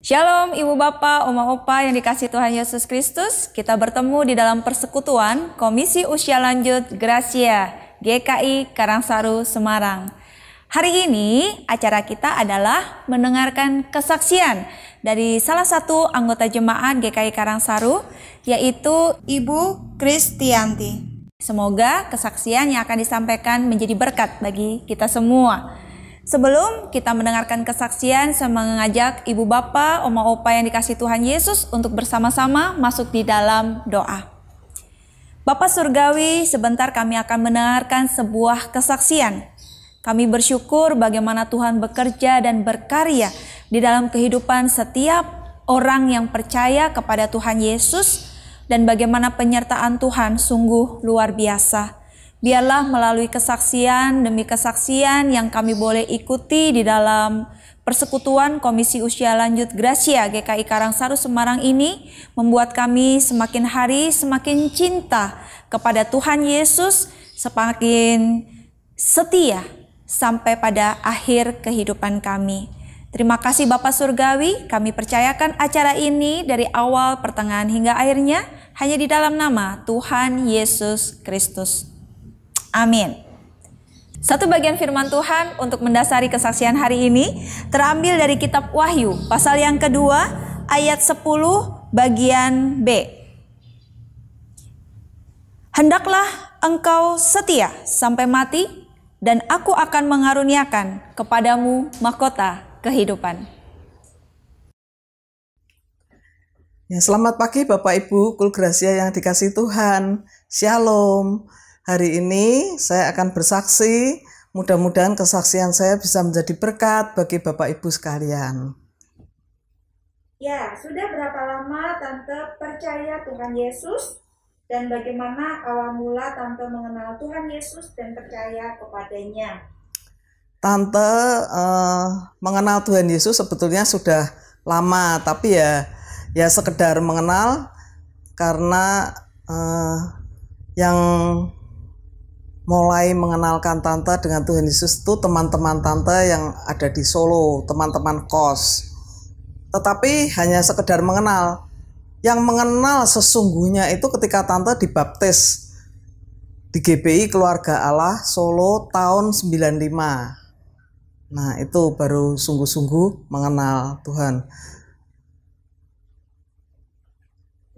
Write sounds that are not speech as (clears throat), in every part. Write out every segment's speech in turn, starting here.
Shalom Ibu Bapak, Oma Opa yang dikasih Tuhan Yesus Kristus. Kita bertemu di dalam persekutuan Komisi Usia Lanjut Gracia GKI Karangsaru Semarang. Hari ini acara kita adalah mendengarkan kesaksian dari salah satu anggota jemaat GKI Karangsaru yaitu Ibu Kristianti. Semoga kesaksian yang akan disampaikan menjadi berkat bagi kita semua. Sebelum kita mendengarkan kesaksian, saya mengajak ibu bapak, oma opa yang dikasih Tuhan Yesus untuk bersama-sama masuk di dalam doa. Bapak Surgawi, sebentar kami akan mendengarkan sebuah kesaksian. Kami bersyukur bagaimana Tuhan bekerja dan berkarya di dalam kehidupan setiap orang yang percaya kepada Tuhan Yesus dan bagaimana penyertaan Tuhan sungguh luar biasa. Biarlah melalui kesaksian demi kesaksian yang kami boleh ikuti di dalam persekutuan Komisi Usia Lanjut Gracia GKI Karangsaru Semarang ini membuat kami semakin hari semakin cinta kepada Tuhan Yesus, semakin setia sampai pada akhir kehidupan kami. Terima kasih Bapak Surgawi, kami percayakan acara ini dari awal, pertengahan hingga akhirnya hanya di dalam nama Tuhan Yesus Kristus. Amin. Satu bagian firman Tuhan untuk mendasari kesaksian hari ini terambil dari kitab Wahyu pasal yang kedua ayat 10 bagian B. Hendaklah engkau setia sampai mati dan aku akan mengaruniakan kepadamu mahkota kehidupan. Ya, selamat pagi Bapak Ibu, kul yang dikasih Tuhan. Shalom. Hari ini saya akan bersaksi, mudah-mudahan kesaksian saya bisa menjadi berkat bagi Bapak Ibu sekalian. Ya, sudah berapa lama Tante percaya Tuhan Yesus dan bagaimana awal mula Tante mengenal Tuhan Yesus dan percaya kepadanya? Tante eh, mengenal Tuhan Yesus sebetulnya sudah lama, tapi ya ya sekedar mengenal karena eh, yang mulai mengenalkan tante dengan Tuhan Yesus itu teman-teman tante yang ada di Solo, teman-teman kos. Tetapi hanya sekedar mengenal. Yang mengenal sesungguhnya itu ketika tante dibaptis di GPI Keluarga Allah Solo tahun 95. Nah, itu baru sungguh-sungguh mengenal Tuhan.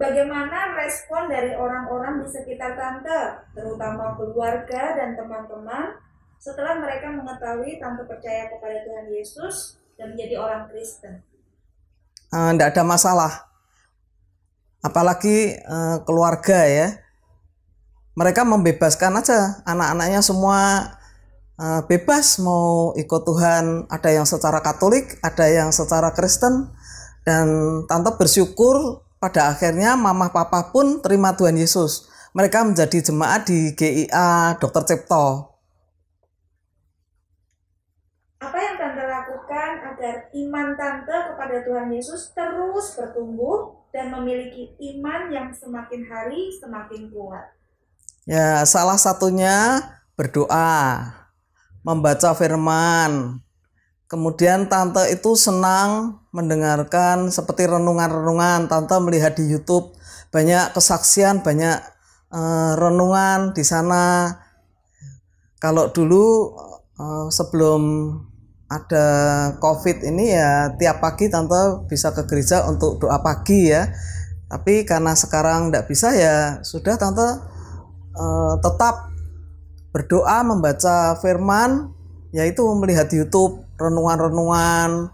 Bagaimana respon dari orang-orang di sekitar tante, terutama keluarga dan teman-teman, setelah mereka mengetahui tante percaya kepada Tuhan Yesus dan menjadi orang Kristen? Tidak eh, ada masalah, apalagi eh, keluarga ya. Mereka membebaskan aja anak-anaknya semua eh, bebas mau ikut Tuhan. Ada yang secara Katolik, ada yang secara Kristen, dan tante bersyukur pada akhirnya mamah papa pun terima Tuhan Yesus. Mereka menjadi jemaat di GIA Dr. Cipto. Apa yang Tante lakukan agar iman Tante kepada Tuhan Yesus terus bertumbuh dan memiliki iman yang semakin hari semakin kuat? Ya, salah satunya berdoa, membaca firman, Kemudian tante itu senang mendengarkan seperti renungan-renungan. Tante melihat di YouTube banyak kesaksian, banyak uh, renungan di sana. Kalau dulu uh, sebelum ada COVID ini ya tiap pagi tante bisa ke gereja untuk doa pagi ya. Tapi karena sekarang tidak bisa ya sudah tante uh, tetap berdoa membaca firman yaitu melihat YouTube, renungan-renungan,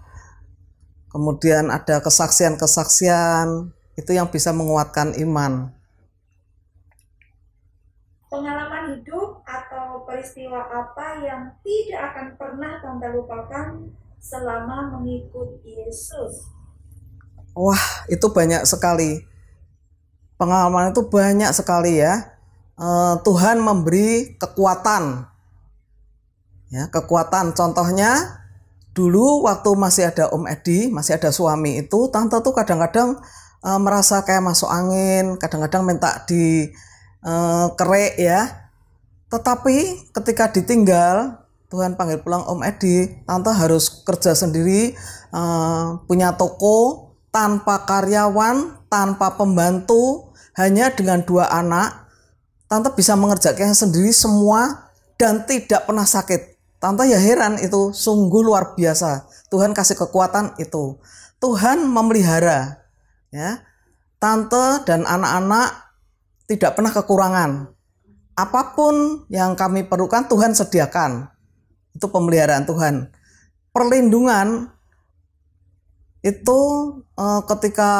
kemudian ada kesaksian-kesaksian, itu yang bisa menguatkan iman. Pengalaman hidup atau peristiwa apa yang tidak akan pernah tanda lupakan selama mengikuti Yesus? Wah, itu banyak sekali. Pengalaman itu banyak sekali ya. Eh, Tuhan memberi kekuatan Ya, kekuatan contohnya dulu waktu masih ada Om Edi, masih ada suami itu, tante tuh kadang-kadang e, merasa kayak masuk angin, kadang-kadang minta di e, eh, kerek ya. Tetapi ketika ditinggal, Tuhan panggil pulang Om Edi, tante harus kerja sendiri, e, punya toko tanpa karyawan, tanpa pembantu, hanya dengan dua anak. Tante bisa mengerjakan sendiri semua dan tidak pernah sakit Tante ya heran itu sungguh luar biasa. Tuhan kasih kekuatan itu. Tuhan memelihara ya. Tante dan anak-anak tidak pernah kekurangan. Apapun yang kami perlukan Tuhan sediakan. Itu pemeliharaan Tuhan. Perlindungan itu eh, ketika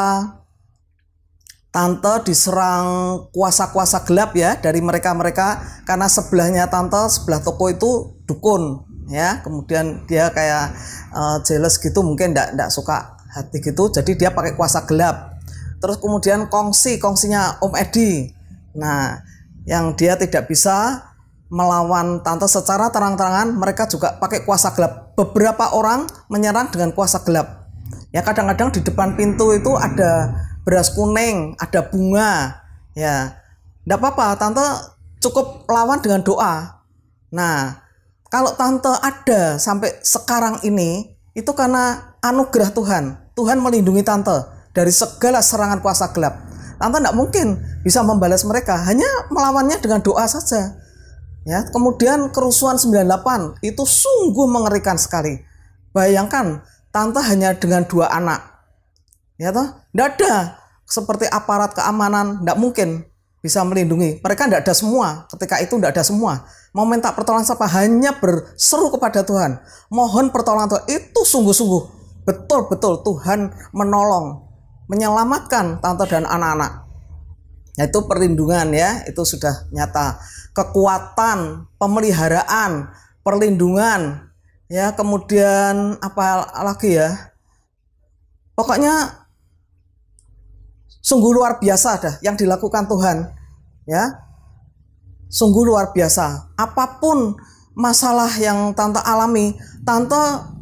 Tante diserang kuasa-kuasa gelap ya dari mereka-mereka karena sebelahnya tante sebelah toko itu dukun ya kemudian dia kayak uh, jealous gitu mungkin ndak ndak suka hati gitu jadi dia pakai kuasa gelap terus kemudian kongsi kongsinya Om Edi nah yang dia tidak bisa melawan tante secara terang-terangan mereka juga pakai kuasa gelap beberapa orang menyerang dengan kuasa gelap ya kadang-kadang di depan pintu itu ada beras kuning, ada bunga, ya. Tidak apa-apa, tante cukup lawan dengan doa. Nah, kalau tante ada sampai sekarang ini, itu karena anugerah Tuhan. Tuhan melindungi tante dari segala serangan kuasa gelap. Tante tidak mungkin bisa membalas mereka, hanya melawannya dengan doa saja. Ya, kemudian kerusuhan 98 itu sungguh mengerikan sekali. Bayangkan, tante hanya dengan dua anak. Ya toh, tidak ada seperti aparat keamanan tidak mungkin bisa melindungi. Mereka tidak ada semua. Ketika itu tidak ada semua. Mau minta pertolongan siapa? Hanya berseru kepada Tuhan. Mohon pertolongan Tuhan. Itu sungguh-sungguh. Betul-betul Tuhan menolong. Menyelamatkan tante dan anak-anak. Nah, itu perlindungan ya. Itu sudah nyata. Kekuatan, pemeliharaan, perlindungan. Ya kemudian apa lagi ya. Pokoknya Sungguh luar biasa dah yang dilakukan Tuhan. Ya. Sungguh luar biasa. Apapun masalah yang tante alami, tante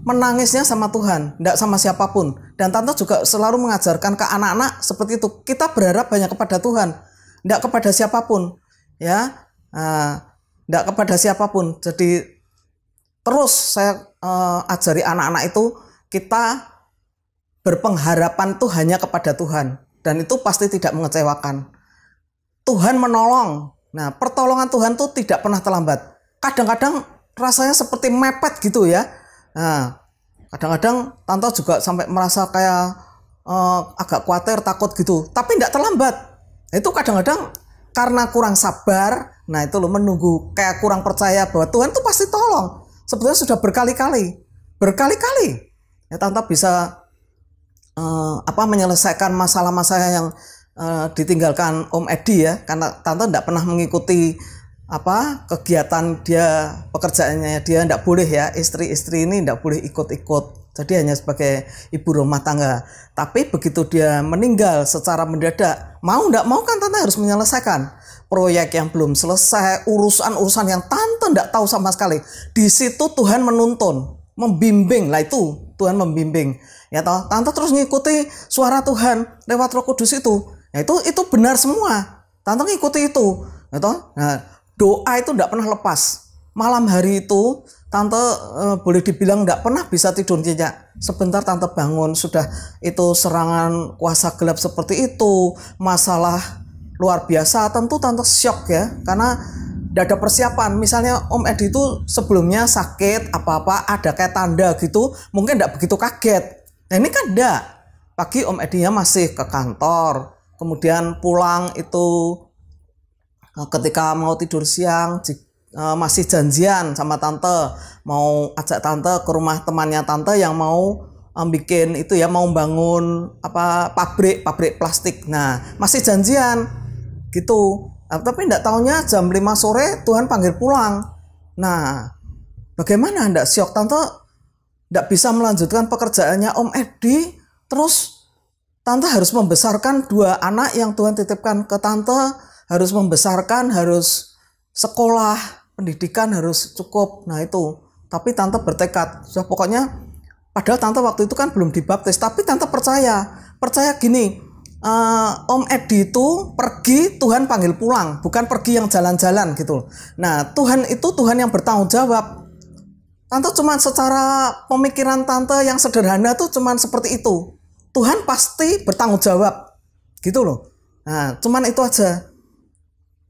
menangisnya sama Tuhan, tidak sama siapapun. Dan tante juga selalu mengajarkan ke anak-anak seperti itu. Kita berharap banyak kepada Tuhan, tidak kepada siapapun, ya, tidak ah, nah, kepada siapapun. Jadi terus saya eh, ajari anak-anak itu kita berpengharapan tuh hanya kepada Tuhan dan itu pasti tidak mengecewakan. Tuhan menolong. Nah, pertolongan Tuhan tuh tidak pernah terlambat. Kadang-kadang rasanya seperti mepet gitu ya. Nah, kadang-kadang Tanto juga sampai merasa kayak uh, agak khawatir, takut gitu. Tapi tidak terlambat. Itu kadang-kadang karena kurang sabar, nah itu lo menunggu kayak kurang percaya bahwa Tuhan tuh pasti tolong. Sebetulnya sudah berkali-kali, berkali-kali. Ya Tanto bisa uh, apa menyelesaikan masalah-masalah yang uh, ditinggalkan Om Edi ya karena tante tidak pernah mengikuti apa kegiatan dia pekerjaannya dia tidak boleh ya istri-istri ini tidak boleh ikut-ikut jadi hanya sebagai ibu rumah tangga tapi begitu dia meninggal secara mendadak mau tidak mau kan tante harus menyelesaikan proyek yang belum selesai urusan-urusan yang tante tidak tahu sama sekali di situ Tuhan menuntun membimbing lah itu Tuhan membimbing ya toh tante terus ngikuti suara Tuhan lewat Roh Kudus itu ya itu itu benar semua tante ngikuti itu ya toh nah doa itu tidak pernah lepas malam hari itu tante eh, boleh dibilang tidak pernah bisa tidur nyenyak sebentar tante bangun sudah itu serangan kuasa gelap seperti itu masalah luar biasa tentu tante shock ya karena tidak ada persiapan. Misalnya Om Edi itu sebelumnya sakit apa-apa, ada kayak tanda gitu, mungkin tidak begitu kaget. Nah ini kan enggak. Pagi Om Edinya masih ke kantor, kemudian pulang itu eh, ketika mau tidur siang eh, masih janjian sama tante mau ajak tante ke rumah temannya tante yang mau eh, bikin itu ya mau bangun apa pabrik pabrik plastik nah masih janjian gitu nah, tapi tidak tahunya jam 5 sore Tuhan panggil pulang nah bagaimana ndak siok tante tidak bisa melanjutkan pekerjaannya Om Edi, terus tante harus membesarkan dua anak yang Tuhan titipkan ke tante, harus membesarkan, harus sekolah, pendidikan harus cukup. Nah itu, tapi tante bertekad, sudah pokoknya padahal tante waktu itu kan belum dibaptis, tapi tante percaya, percaya gini, uh, Om Edi itu pergi Tuhan panggil pulang, bukan pergi yang jalan-jalan gitu. Nah Tuhan itu Tuhan yang bertanggung jawab. Tante cuma secara pemikiran tante yang sederhana tuh cuma seperti itu. Tuhan pasti bertanggung jawab. Gitu loh. Nah, cuman itu aja.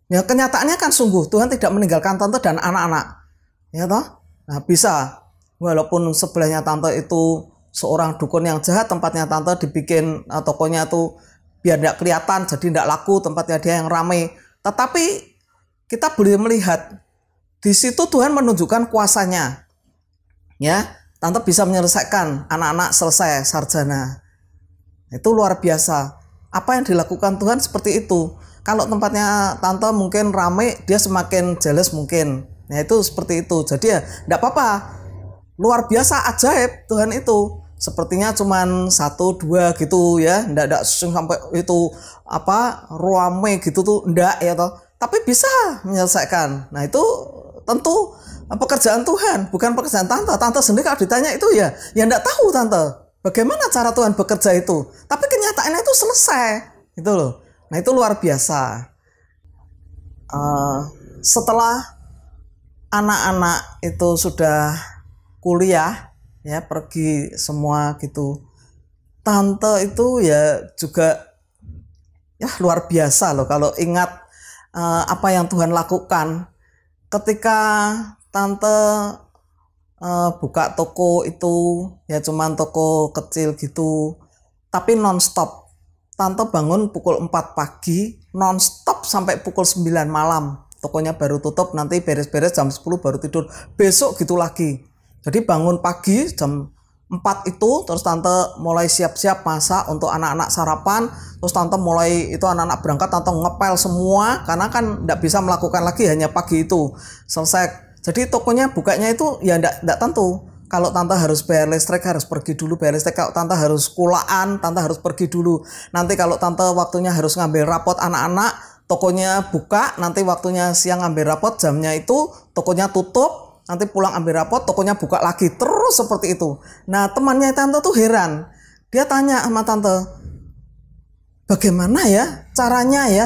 Ya kenyataannya kan sungguh Tuhan tidak meninggalkan tante dan anak-anak. Ya toh? Nah, bisa walaupun sebelahnya tante itu seorang dukun yang jahat tempatnya tante dibikin eh, tokonya tuh biar tidak kelihatan jadi tidak laku tempatnya dia yang ramai tetapi kita boleh melihat di situ Tuhan menunjukkan kuasanya ya tante bisa menyelesaikan anak-anak selesai sarjana itu luar biasa apa yang dilakukan Tuhan seperti itu kalau tempatnya tante mungkin ramai, dia semakin jealous mungkin nah itu seperti itu jadi ya tidak apa-apa luar biasa ajaib Tuhan itu sepertinya cuman satu dua gitu ya tidak ndak sampai itu apa ruame gitu tuh tidak ya toh tapi bisa menyelesaikan nah itu tentu pekerjaan Tuhan, bukan pekerjaan tante. Tante sendiri kalau ditanya itu ya, ya enggak tahu tante. Bagaimana cara Tuhan bekerja itu? Tapi kenyataannya itu selesai, gitu loh. Nah itu luar biasa. Uh, setelah anak-anak itu sudah kuliah, ya pergi semua gitu. Tante itu ya juga ya luar biasa loh kalau ingat uh, apa yang Tuhan lakukan ketika tante uh, buka toko itu ya cuman toko kecil gitu tapi nonstop tante bangun pukul 4 pagi nonstop sampai pukul 9 malam tokonya baru tutup nanti beres-beres jam 10 baru tidur besok gitu lagi jadi bangun pagi jam 4 itu terus tante mulai siap-siap masak untuk anak-anak sarapan terus tante mulai itu anak-anak berangkat tante ngepel semua karena kan tidak bisa melakukan lagi hanya pagi itu selesai jadi tokonya bukanya itu ya ndak ndak tentu. Kalau tante harus bayar listrik harus pergi dulu bayar listrik. Kalau tante harus kulaan, tante harus pergi dulu. Nanti kalau tante waktunya harus ngambil rapot anak-anak, tokonya buka, nanti waktunya siang ngambil rapot jamnya itu tokonya tutup, nanti pulang ambil rapot tokonya buka lagi terus seperti itu. Nah, temannya tante tuh heran. Dia tanya sama tante, "Bagaimana ya caranya ya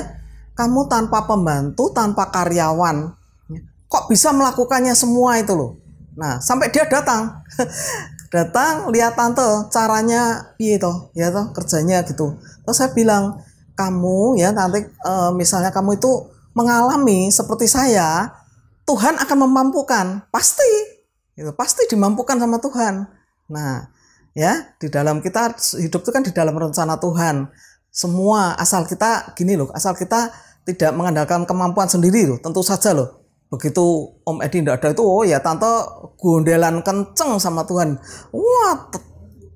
kamu tanpa pembantu, tanpa karyawan?" Kok bisa melakukannya semua itu loh. Nah, sampai dia datang. (laughs) datang lihat tante caranya piye toh, ya toh kerjanya gitu. Terus saya bilang, "Kamu ya nanti e, misalnya kamu itu mengalami seperti saya, Tuhan akan memampukan, pasti." Gitu, pasti dimampukan sama Tuhan. Nah, ya, di dalam kita hidup itu kan di dalam rencana Tuhan. Semua asal kita gini loh, asal kita tidak mengandalkan kemampuan sendiri loh, tentu saja loh begitu Om Edi tidak ada itu oh ya tante gondelan kenceng sama Tuhan wah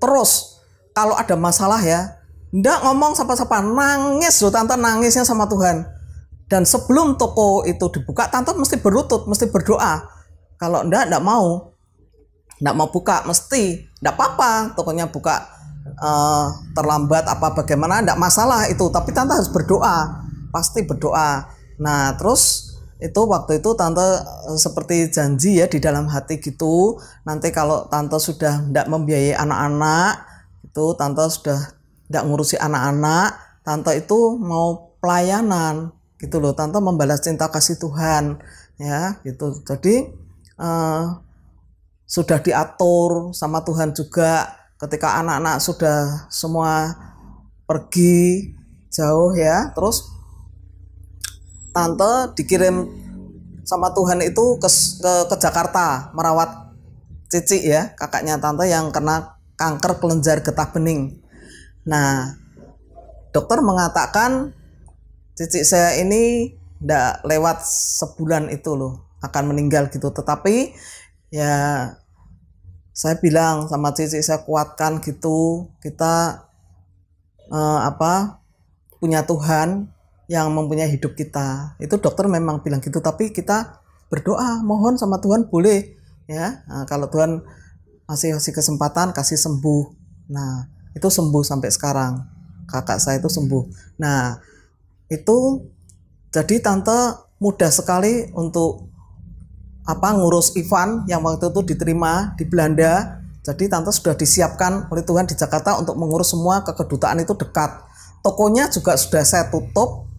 terus kalau ada masalah ya ndak ngomong sapa-sapa nangis loh tante nangisnya sama Tuhan dan sebelum toko itu dibuka tante mesti berlutut mesti berdoa kalau ndak ndak mau ndak mau buka mesti ndak apa-apa tokonya buka uh, terlambat apa bagaimana ndak masalah itu tapi tante harus berdoa pasti berdoa nah terus itu waktu itu tante eh, seperti janji ya di dalam hati gitu nanti kalau tante sudah tidak membiayai anak-anak itu tante sudah tidak ngurusi anak-anak tante itu mau pelayanan gitu loh tante membalas cinta kasih Tuhan ya gitu jadi uh, sudah diatur sama Tuhan juga ketika anak-anak sudah semua pergi jauh ya terus tante dikirim sama Tuhan itu ke ke, ke Jakarta merawat Cici ya kakaknya tante yang kena kanker kelenjar getah bening. Nah dokter mengatakan Cici saya ini tidak lewat sebulan itu loh akan meninggal gitu. Tetapi ya saya bilang sama Cici saya kuatkan gitu kita eh, apa punya Tuhan yang mempunyai hidup kita itu dokter memang bilang gitu tapi kita berdoa mohon sama Tuhan boleh ya nah, kalau Tuhan masih kasih kesempatan kasih sembuh nah itu sembuh sampai sekarang kakak saya itu sembuh nah itu jadi tante mudah sekali untuk apa ngurus Ivan yang waktu itu diterima di Belanda jadi tante sudah disiapkan oleh Tuhan di Jakarta untuk mengurus semua kekedutaan itu dekat tokonya juga sudah saya tutup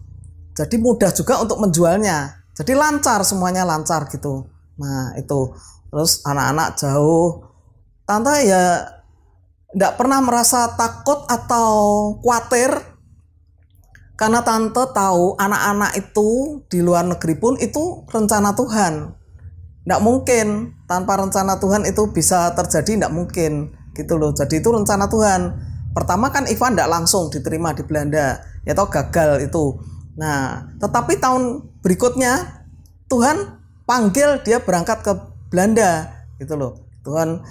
jadi mudah juga untuk menjualnya. Jadi lancar semuanya lancar gitu. Nah itu terus anak-anak jauh. Tante ya tidak pernah merasa takut atau khawatir karena tante tahu anak-anak itu di luar negeri pun itu rencana Tuhan. Tidak mungkin tanpa rencana Tuhan itu bisa terjadi tidak mungkin gitu loh. Jadi itu rencana Tuhan. Pertama kan Ivan tidak langsung diterima di Belanda, ya gagal itu. Nah, tetapi tahun berikutnya Tuhan panggil dia berangkat ke Belanda gitu loh. Tuhan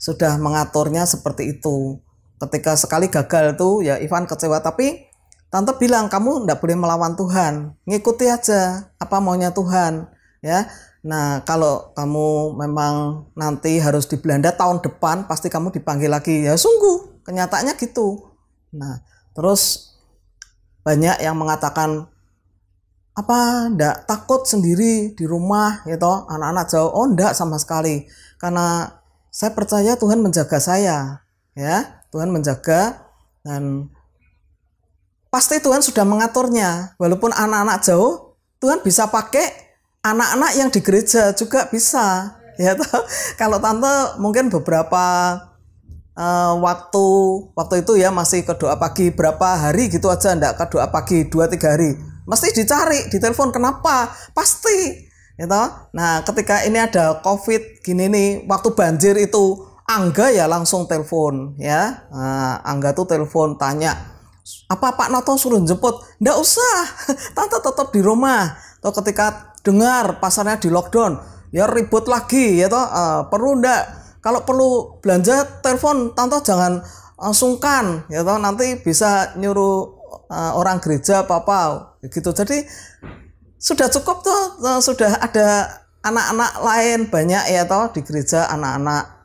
sudah mengaturnya seperti itu. Ketika sekali gagal itu ya Ivan kecewa tapi tante bilang kamu tidak boleh melawan Tuhan, ngikuti aja apa maunya Tuhan ya. Nah, kalau kamu memang nanti harus di Belanda tahun depan pasti kamu dipanggil lagi. Ya sungguh, kenyataannya gitu. Nah, terus banyak yang mengatakan apa ndak takut sendiri di rumah gitu anak-anak jauh oh ndak sama sekali karena saya percaya Tuhan menjaga saya ya Tuhan menjaga dan pasti Tuhan sudah mengaturnya walaupun anak-anak jauh Tuhan bisa pakai anak-anak yang di gereja juga bisa ya toh (laughs) kalau tante mungkin beberapa uh, waktu waktu itu ya masih ke doa pagi berapa hari gitu aja ndak ke doa pagi dua tiga hari mesti dicari di telepon kenapa pasti gitu nah ketika ini ada covid gini nih waktu banjir itu Angga ya langsung telepon ya nah, Angga tuh telepon tanya apa Pak Noto suruh jemput ndak usah (laughs) tante tetap di rumah atau ketika dengar pasarnya di lockdown ya ribut lagi ya toh uh, perlu ndak kalau perlu belanja telepon tante jangan sungkan ya toh nanti bisa nyuruh eh, orang gereja papa gitu jadi sudah cukup tuh eh, sudah ada anak-anak lain banyak ya toh di gereja anak-anak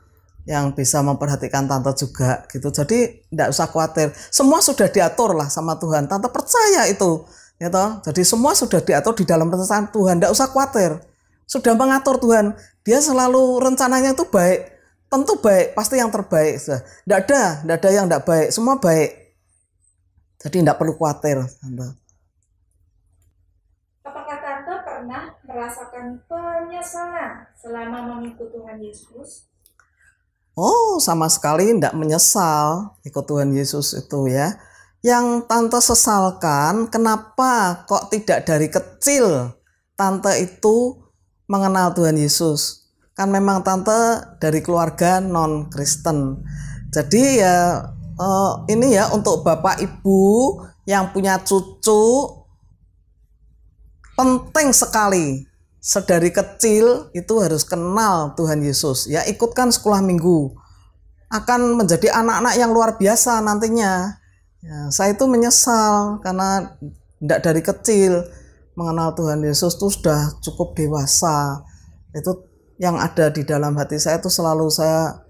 yang bisa memperhatikan tante juga gitu jadi tidak usah khawatir semua sudah diatur lah sama Tuhan tante percaya itu ya toh jadi semua sudah diatur di dalam rencana Tuhan tidak usah khawatir sudah mengatur Tuhan dia selalu rencananya itu baik tentu baik, pasti yang terbaik. Tidak ada, tidak ada yang tidak baik, semua baik. Jadi tidak perlu khawatir. Apakah Tante pernah merasakan penyesalan selama mengikut Tuhan Yesus? Oh, sama sekali tidak menyesal ikut Tuhan Yesus itu ya. Yang Tante sesalkan, kenapa kok tidak dari kecil Tante itu mengenal Tuhan Yesus? kan memang tante dari keluarga non Kristen jadi ya uh, ini ya untuk bapak ibu yang punya cucu penting sekali sedari kecil itu harus kenal Tuhan Yesus ya ikutkan sekolah minggu akan menjadi anak-anak yang luar biasa nantinya ya, saya itu menyesal karena tidak dari kecil mengenal Tuhan Yesus itu sudah cukup dewasa itu yang ada di dalam hati saya itu selalu saya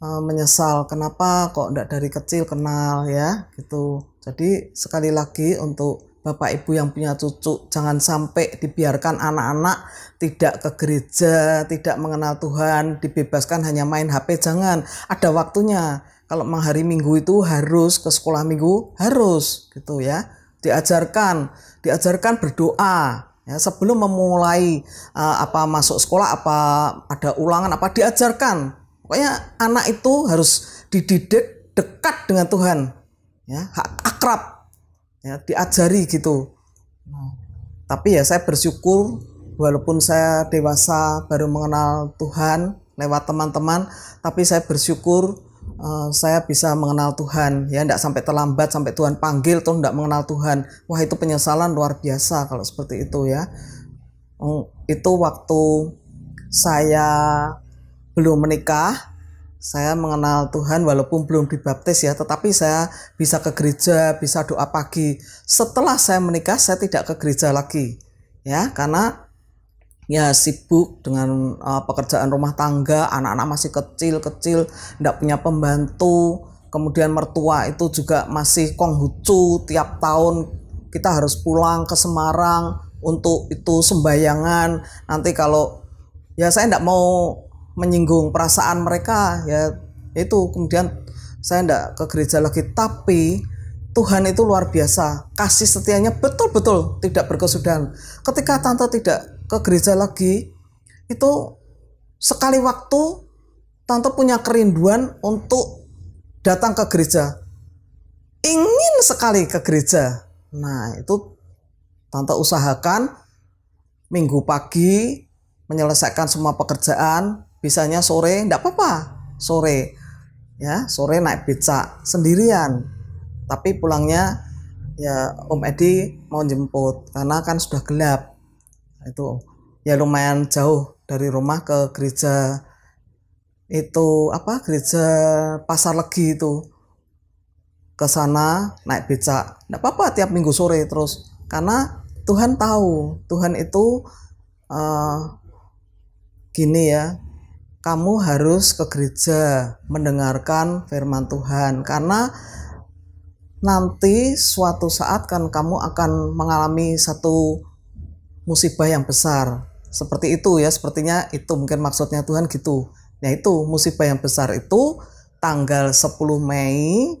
uh, menyesal kenapa kok tidak dari kecil kenal ya gitu. Jadi sekali lagi untuk Bapak Ibu yang punya cucu jangan sampai dibiarkan anak-anak tidak ke gereja, tidak mengenal Tuhan, dibebaskan hanya main HP jangan. Ada waktunya. Kalau memang hari Minggu itu harus ke sekolah Minggu, harus gitu ya. Diajarkan, diajarkan berdoa, Ya, sebelum memulai uh, apa masuk sekolah, apa ada ulangan, apa diajarkan. Pokoknya anak itu harus dididik dekat dengan Tuhan. Ya, akrab. Ya, diajari gitu. Nah, tapi ya saya bersyukur walaupun saya dewasa baru mengenal Tuhan lewat teman-teman, tapi saya bersyukur Eh, saya bisa mengenal Tuhan ya tidak sampai terlambat sampai Tuhan panggil tuh tidak mengenal Tuhan wah itu penyesalan luar biasa kalau seperti itu ya oh, itu waktu saya belum menikah saya mengenal Tuhan walaupun belum dibaptis ya, tetapi saya bisa ke gereja, bisa doa pagi. Setelah saya menikah, saya tidak ke gereja lagi. Ya, karena ya sibuk dengan uh, pekerjaan rumah tangga, anak-anak masih kecil-kecil, tidak punya pembantu, kemudian mertua itu juga masih konghucu tiap tahun kita harus pulang ke Semarang untuk itu sembayangan. Nanti kalau ya saya tidak mau menyinggung perasaan mereka ya itu kemudian saya tidak ke gereja lagi tapi Tuhan itu luar biasa kasih setianya betul-betul tidak berkesudahan ketika tante tidak ke gereja lagi itu sekali waktu tante punya kerinduan untuk datang ke gereja ingin sekali ke gereja nah itu tante usahakan minggu pagi menyelesaikan semua pekerjaan bisanya sore tidak apa-apa sore ya sore naik becak sendirian tapi pulangnya ya Om Edi mau jemput karena kan sudah gelap itu ya lumayan jauh dari rumah ke gereja itu apa gereja pasar legi itu ke sana naik becak tidak apa-apa tiap minggu sore terus karena Tuhan tahu Tuhan itu uh, gini ya kamu harus ke gereja mendengarkan firman Tuhan karena nanti suatu saat kan kamu akan mengalami satu musibah yang besar. Seperti itu ya, sepertinya itu mungkin maksudnya Tuhan gitu. Nah itu musibah yang besar itu tanggal 10 Mei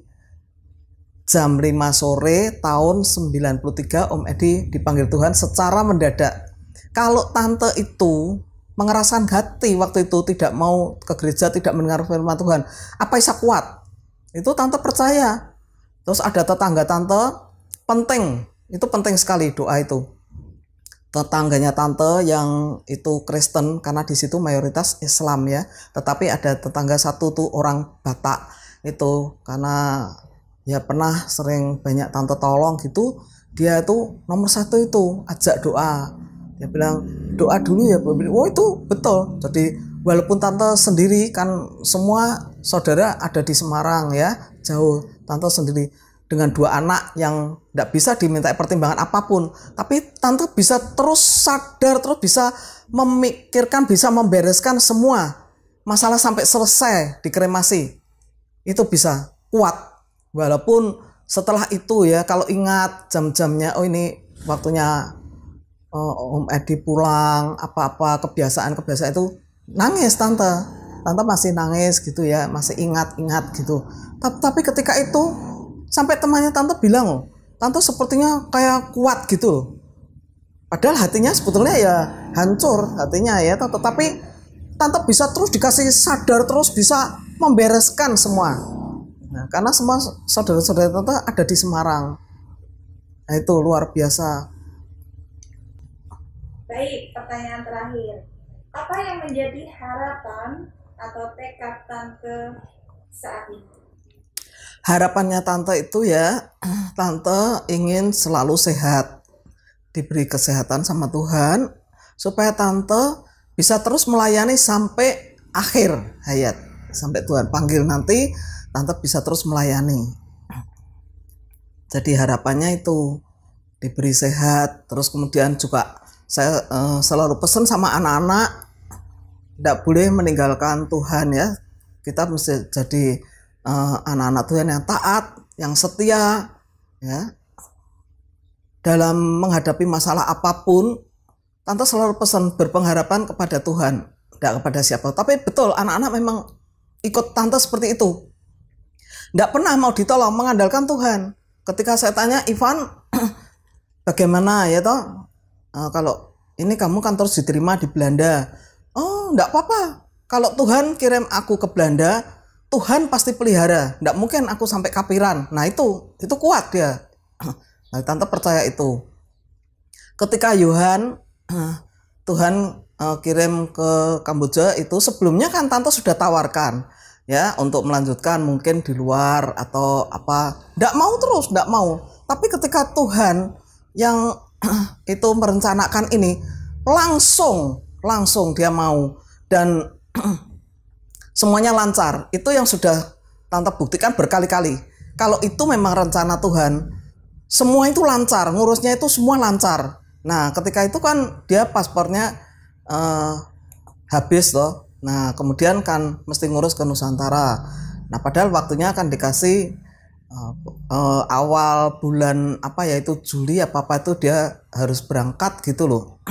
jam 5 sore tahun 93 Om Edi dipanggil Tuhan secara mendadak. Kalau tante itu mengerasan hati waktu itu tidak mau ke gereja, tidak mendengar firman Tuhan. Apa bisa kuat? Itu tante percaya. Terus ada tetangga tante penting, itu penting sekali doa itu tetangganya tante yang itu Kristen karena di situ mayoritas Islam ya. Tetapi ada tetangga satu tuh orang Batak itu karena ya pernah sering banyak tante tolong gitu dia itu nomor satu itu ajak doa dia bilang doa dulu ya oh itu betul jadi walaupun tante sendiri kan semua saudara ada di Semarang ya jauh tante sendiri dengan dua anak yang tidak bisa diminta pertimbangan apapun. Tapi tante bisa terus sadar, terus bisa memikirkan, bisa membereskan semua masalah sampai selesai dikremasi, Itu bisa kuat. Walaupun setelah itu ya, kalau ingat jam-jamnya, oh ini waktunya oh, Om Edi pulang, apa-apa kebiasaan-kebiasaan itu nangis tante. Tante masih nangis gitu ya, masih ingat-ingat gitu. tapi ketika itu Sampai temannya tante bilang loh, tante sepertinya kayak kuat gitu Padahal hatinya sebetulnya ya hancur hatinya ya, tapi tante bisa terus dikasih sadar terus bisa membereskan semua. Nah, karena semua saudara-saudara tante ada di Semarang. Nah, itu luar biasa. Baik, pertanyaan terakhir. Apa yang menjadi harapan atau tekad tante saat ini? harapannya tante itu ya (clears throat) tante ingin selalu sehat diberi kesehatan sama Tuhan supaya tante bisa terus melayani sampai akhir hayat sampai Tuhan panggil nanti tante bisa terus melayani jadi harapannya itu diberi sehat terus kemudian juga saya uh, selalu pesan sama anak-anak tidak boleh meninggalkan Tuhan ya kita mesti jadi Eh, anak-anak uh, Tuhan yang taat, yang setia, ya. Dalam menghadapi masalah apapun, tante selalu pesan berpengharapan kepada Tuhan, tidak kepada siapa. Tapi betul, anak-anak memang ikut tante seperti itu. Tidak pernah mau ditolong, mengandalkan Tuhan. Ketika saya tanya Ivan, (clears throat) bagaimana ya toh? Uh, kalau ini kamu kan terus diterima di Belanda, oh tidak apa-apa. Kalau Tuhan kirim aku ke Belanda, Tuhan pasti pelihara. Tidak mungkin aku sampai kapiran. Nah itu, itu kuat dia. (clears throat) Nah, tante percaya itu. Ketika Yohan, (clears throat) Tuhan e, kirim ke Kamboja itu sebelumnya kan tante sudah tawarkan ya untuk melanjutkan mungkin di luar atau apa. Tidak mau terus, tidak mau. Tapi ketika Tuhan yang (clears throat) itu merencanakan ini langsung langsung dia mau dan semuanya lancar. Itu yang sudah Tante buktikan berkali-kali. Kalau itu memang rencana Tuhan, semua itu lancar, ngurusnya itu semua lancar. Nah, ketika itu kan dia paspornya eh, habis loh. Nah, kemudian kan mesti ngurus ke Nusantara. Nah, padahal waktunya akan dikasih uh, uh, awal bulan apa ya itu Juli apa apa itu dia harus berangkat gitu loh. (clears throat)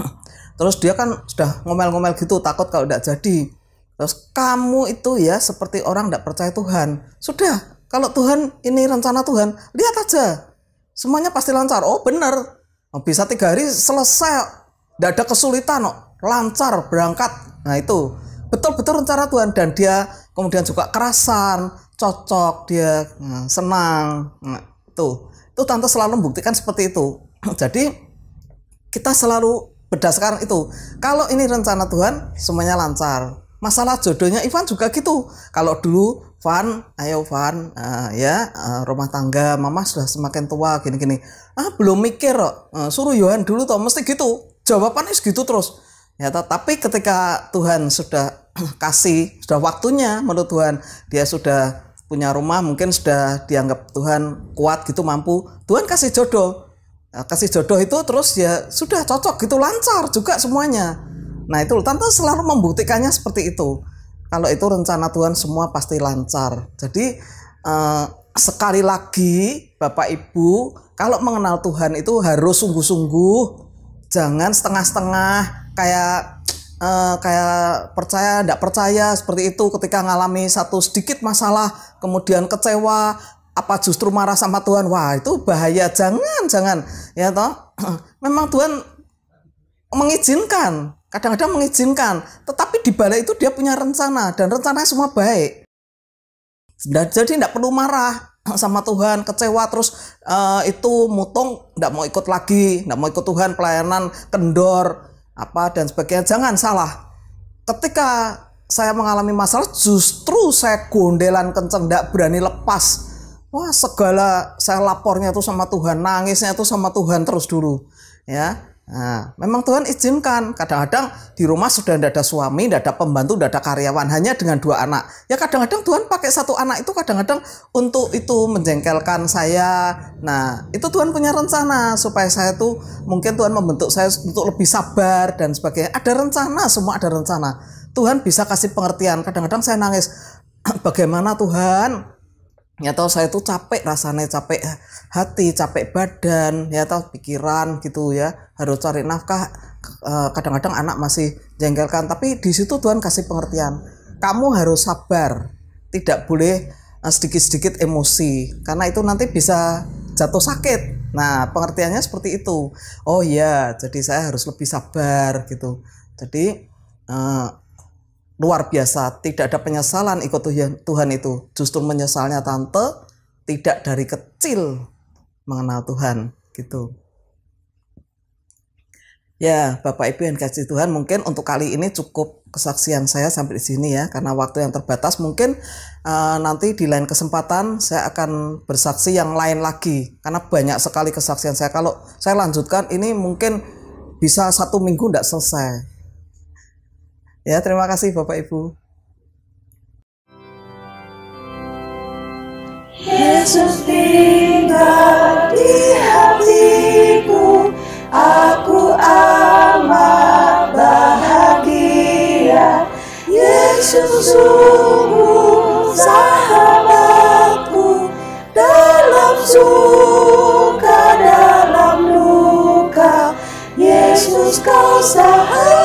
Terus dia kan sudah ngomel-ngomel gitu takut kalau tidak jadi. Terus kamu itu ya seperti orang tidak percaya Tuhan. Sudah, kalau Tuhan ini rencana Tuhan, lihat aja. Semuanya pasti lancar. Oh benar. Oh, bisa tiga hari selesai. Tidak ada kesulitan. Lancar berangkat. Nah itu. Betul-betul rencana Tuhan. Dan dia kemudian juga kerasan, cocok, dia nah, senang. Nah, itu. Itu Tante selalu membuktikan seperti itu. (clears throat) Jadi kita selalu berdasarkan itu. Kalau ini rencana Tuhan, semuanya lancar masalah jodohnya Ivan juga gitu kalau dulu Van ayo Van uh, ya uh, rumah tangga mama sudah semakin tua gini-gini ah belum mikir uh, suruh Yohan dulu toh mesti gitu jawabannya segitu terus ya tapi ketika Tuhan sudah (clears throat) kasih sudah waktunya menurut Tuhan dia sudah punya rumah mungkin sudah dianggap Tuhan kuat gitu mampu Tuhan kasih jodoh nah, kasih jodoh itu terus ya sudah cocok gitu lancar juga semuanya Nah itu Sultan tuh selalu membuktikannya seperti itu. Kalau itu rencana Tuhan semua pasti lancar. Jadi eh, sekali lagi Bapak Ibu kalau mengenal Tuhan itu harus sungguh-sungguh, jangan setengah-setengah kayak eh, kayak percaya tidak percaya seperti itu. Ketika mengalami satu sedikit masalah kemudian kecewa apa justru marah sama Tuhan wah itu bahaya jangan jangan ya toh (clears throat) memang Tuhan mengizinkan kadang-kadang mengizinkan, tetapi di balik itu dia punya rencana dan rencana semua baik. Dan jadi tidak perlu marah sama Tuhan, kecewa terus uh, itu mutung, tidak mau ikut lagi, tidak mau ikut Tuhan pelayanan kendor apa dan sebagainya. Jangan salah. Ketika saya mengalami masalah, justru saya gondelan kenceng, tidak berani lepas. Wah segala saya lapornya itu sama Tuhan, nangisnya itu sama Tuhan terus dulu, ya Nah, memang Tuhan izinkan. Kadang-kadang di rumah sudah tidak ada suami, tidak ada pembantu, tidak ada karyawan, hanya dengan dua anak. Ya kadang-kadang Tuhan pakai satu anak itu kadang-kadang untuk itu menjengkelkan saya. Nah, itu Tuhan punya rencana supaya saya tuh mungkin Tuhan membentuk saya untuk lebih sabar dan sebagainya. Ada rencana, semua ada rencana. Tuhan bisa kasih pengertian. Kadang-kadang saya nangis, (clears throat) bagaimana Tuhan ya tau saya tuh capek rasanya capek hati capek badan ya tau pikiran gitu ya harus cari nafkah eh, kadang-kadang anak masih jengkelkan tapi di situ Tuhan kasih pengertian kamu harus sabar tidak boleh eh, sedikit-sedikit emosi karena itu nanti bisa jatuh sakit nah pengertiannya seperti itu oh iya jadi saya harus lebih sabar gitu jadi eh, luar biasa, tidak ada penyesalan ikut Tuhan, itu. Justru menyesalnya tante tidak dari kecil mengenal Tuhan gitu. Ya, Bapak Ibu yang kasih Tuhan, mungkin untuk kali ini cukup kesaksian saya sampai di sini ya, karena waktu yang terbatas. Mungkin uh, nanti di lain kesempatan saya akan bersaksi yang lain lagi, karena banyak sekali kesaksian saya. Kalau saya lanjutkan, ini mungkin bisa satu minggu tidak selesai Ya, terima kasih Bapak Ibu. Yesus tinggal di hatiku, aku amat bahagia. Yesus sungguh sahabatku dalam suka dalam duka. Yesus kau sahabat